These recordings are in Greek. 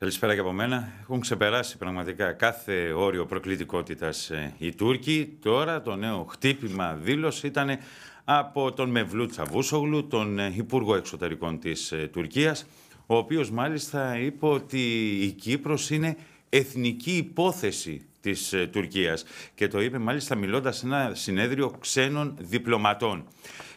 Καλησπέρα και από μένα. Έχουν ξεπεράσει πραγματικά κάθε όριο προκλητικότητας ε, οι Τούρκοι. Τώρα το νέο χτύπημα δήλωση ήταν από τον Μευλού Τσαβούσογλου, τον ε, Υπουργό Εξωτερικών της ε, Τουρκίας, ο οποίος μάλιστα είπε ότι η κύπρος είναι εθνική υπόθεση της Τουρκίας και το είπε μάλιστα μιλώντας σε ένα συνέδριο ξένων διπλωματών.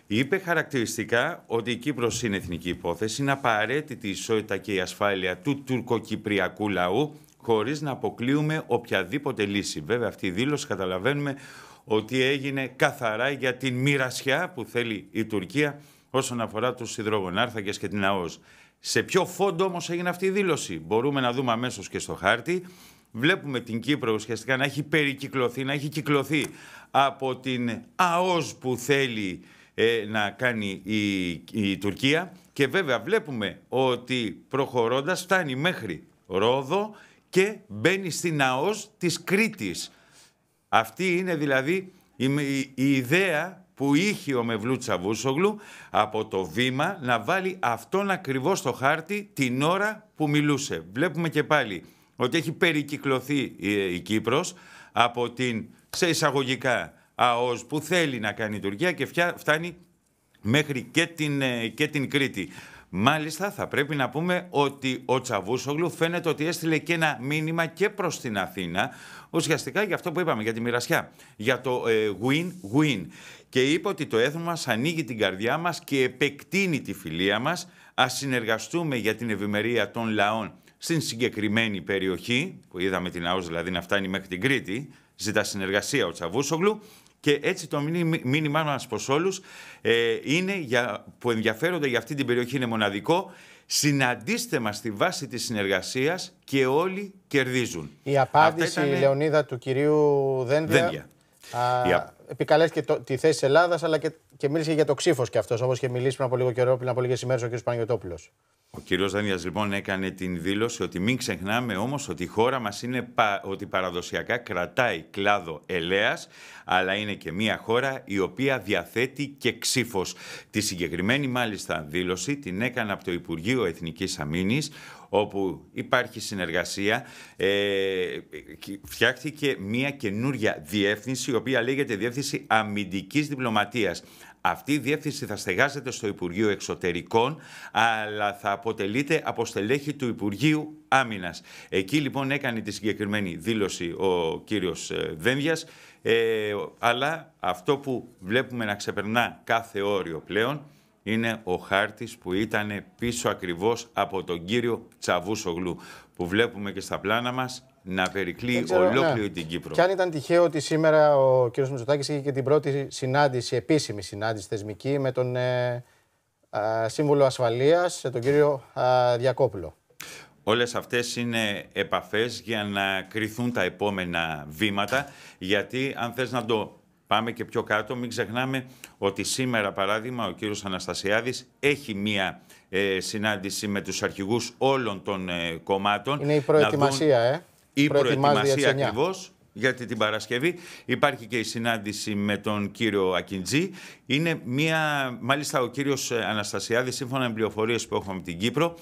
Είπε χαρακτηριστικά ότι η Κύπρος είναι εθνική υπόθεση, είναι απαραίτητη η ισότητα και η ασφάλεια του τουρκοκυπριακού λαού, χωρίς να αποκλείουμε οποιαδήποτε λύση. Βέβαια αυτή η δήλωση καταλαβαίνουμε ότι έγινε καθαρά για την μοιρασιά που θέλει η Τουρκία όσον αφορά τους υδρογονάρθακες και την ΑΟΣ. Σε ποιο φόντο όμως έγινε αυτή η δήλωση. Μπορούμε να δούμε αμέσως και στο χάρτη. Βλέπουμε την Κύπρο ουσιαστικά να έχει περικυκλωθεί, να έχει κυκλωθεί από την ΑΟΣ που θέλει ε, να κάνει η, Τουρκία και βέβαια βλέπουμε ότι προχωρώντας φτάνει μέχρι Ρόδο και μπαίνει στην ΑΟΣ της Κρήτης. Αυτή είναι δηλαδή η, ιδέα που είχε ο Μευλού Βούσογλου από το βήμα να βάλει αυτόν ακριβώς στο χάρτη την ώρα που μιλούσε. Βλέπουμε και πάλι ότι έχει περικυκλωθεί η, ε, η Κύπρος από την σε εισαγωγικά ΑΟΣ που θέλει να κάνει η Τουρκία και φτάνει μέχρι και την, ε, και την Κρήτη. Μάλιστα θα πρέπει να πούμε ότι ο Τσαβούσογλου φαίνεται ότι έστειλε και ένα μήνυμα και προς την Αθήνα ουσιαστικά για αυτό που είπαμε για τη μοιρασιά, για το win-win. Ε, και είπε ότι το έθνος μας ανοίγει την καρδιά μας και επεκτείνει τη φιλία μας, ας συνεργαστούμε για την ευημερία των λαών στην συγκεκριμένη περιοχή, που είδαμε την ΑΟΣ δηλαδή να φτάνει μέχρι την Κρήτη, ζητά συνεργασία ο Τσαβούσογλου και έτσι το μήνυμά μας προς όλους ε, είναι για, που ενδιαφέρονται για αυτή την περιοχή είναι μοναδικό. Συναντήστε μας στη βάση της συνεργασίας και όλοι κερδίζουν. Η απάντηση, ήταν... Λεωνίδα, του κυρίου Δένδια, Δένδια. Α, επικαλέστηκε τη θέση Ελλάδας αλλά και και μίλησε για το ψήφο και αυτός, όπως και μιλήσει πριν από λίγο καιρό, πριν από λίγες ημέρες ο κ. Παναγιοτόπουλο. Ο κ. Δανίας λοιπόν έκανε την δήλωση ότι μην ξεχνάμε όμως ότι η χώρα μας είναι ότι παραδοσιακά κρατάει κλάδο ελέας, αλλά είναι και μια χώρα η οποία διαθέτει και ξύφος. Τη συγκεκριμένη μάλιστα δήλωση την έκανε από το Υπουργείο Εθνικής Αμήνης, όπου υπάρχει συνεργασία, ε, φτιάχτηκε μια καινούρια διεύθυνση, η οποία λέγεται Διεύθυνση Αμυντικής Διπλωματίας. Αυτή η διεύθυνση θα στεγάζεται στο Υπουργείο Εξωτερικών, αλλά θα αποτελείται από στελέχη του Υπουργείου Άμυνας. Εκεί λοιπόν έκανε τη συγκεκριμένη δήλωση ο κύριος ε, Δένδιας. Ε, αλλά αυτό που βλέπουμε να ξεπερνά κάθε όριο πλέον είναι ο χάρτης που ήταν πίσω ακριβώς από τον κύριο Τσαβούσογλου που βλέπουμε και στα πλάνα μας να περικλεί ξέρω, ολόκληρη ναι. την Κύπρο. Και αν ήταν τυχαίο ότι σήμερα ο κ. Μητσοτάκης είχε και την πρώτη συνάντηση, επίσημη συνάντηση θεσμική με τον ε, Σύμβουλο Ασφαλείας, τον κύριο Διακόπουλο. Όλες αυτές είναι επαφές για να κρυθούν τα επόμενα βήματα, γιατί αν θες να το πάμε και πιο κάτω, μην ξεχνάμε ότι σήμερα, παράδειγμα, ο κύριος Αναστασιάδης έχει μία ε, συνάντηση με τους αρχηγούς όλων των ε, κομμάτων. Είναι η προετοιμασία, ε η προετοιμασία ακριβώ. για την Παρασκευή υπάρχει και η συνάντηση με τον κύριο Ακιντζή. Είναι μία, μάλιστα ο κύριος Αναστασιάδης, σύμφωνα με πληροφορίες που έχουμε από την Κύπρο,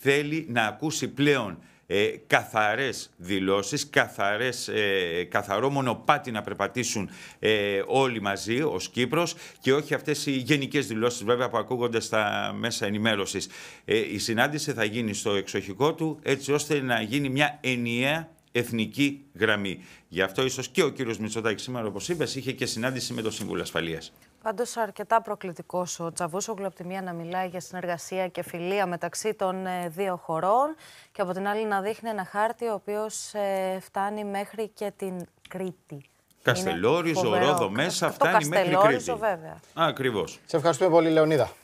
θέλει να ακούσει πλέον ε, καθαρές δηλώσεις, καθαρές, ε, καθαρό μονοπάτι να περπατήσουν ε, όλοι μαζί ως Κύπρος και όχι αυτές οι γενικές δηλώσεις βέβαια που ακούγονται στα μέσα ενημέρωσης. Ε, η συνάντηση θα γίνει στο εξοχικό του έτσι ώστε να γίνει μια μαλιστα ο κυριος αναστασιαδη συμφωνα με πληροφορίες που εχουμε απο την κυπρο θελει να ακουσει πλεον ε καθαρες δηλωσεις καθαρες ε καθαρο μονοπατι να περπατησουν ολοι μαζι ως κυπρος και οχι αυτες οι γενικες δηλωσεις βεβαια που ακουγονται στα μεσα ενημερωσης η συναντηση θα γινει στο εξοχικο του ετσι ωστε να γινει μια ενιαια εθνική γραμμή. Γι' αυτό ίσως και ο κύριος Μητσοτάκης σήμερα, όπως είπες, είχε και συνάντηση με το Σύμβουλο Ασφαλείας. Πάντως, αρκετά προκλητικός ο Τσαβούσογλου από τη μία να μιλάει για συνεργασία και φιλία μεταξύ των ε, δύο χωρών και από την άλλη να δείχνει ένα χάρτη ο οποίος ε, φτάνει μέχρι και την Κρήτη. Καστελόριζο, Ρόδο μέσα, φτάνει μέχρι Κρήτη. Βέβαια. Ακριβώς. Σε ευχαριστούμε πολύ, Λεωνίδα.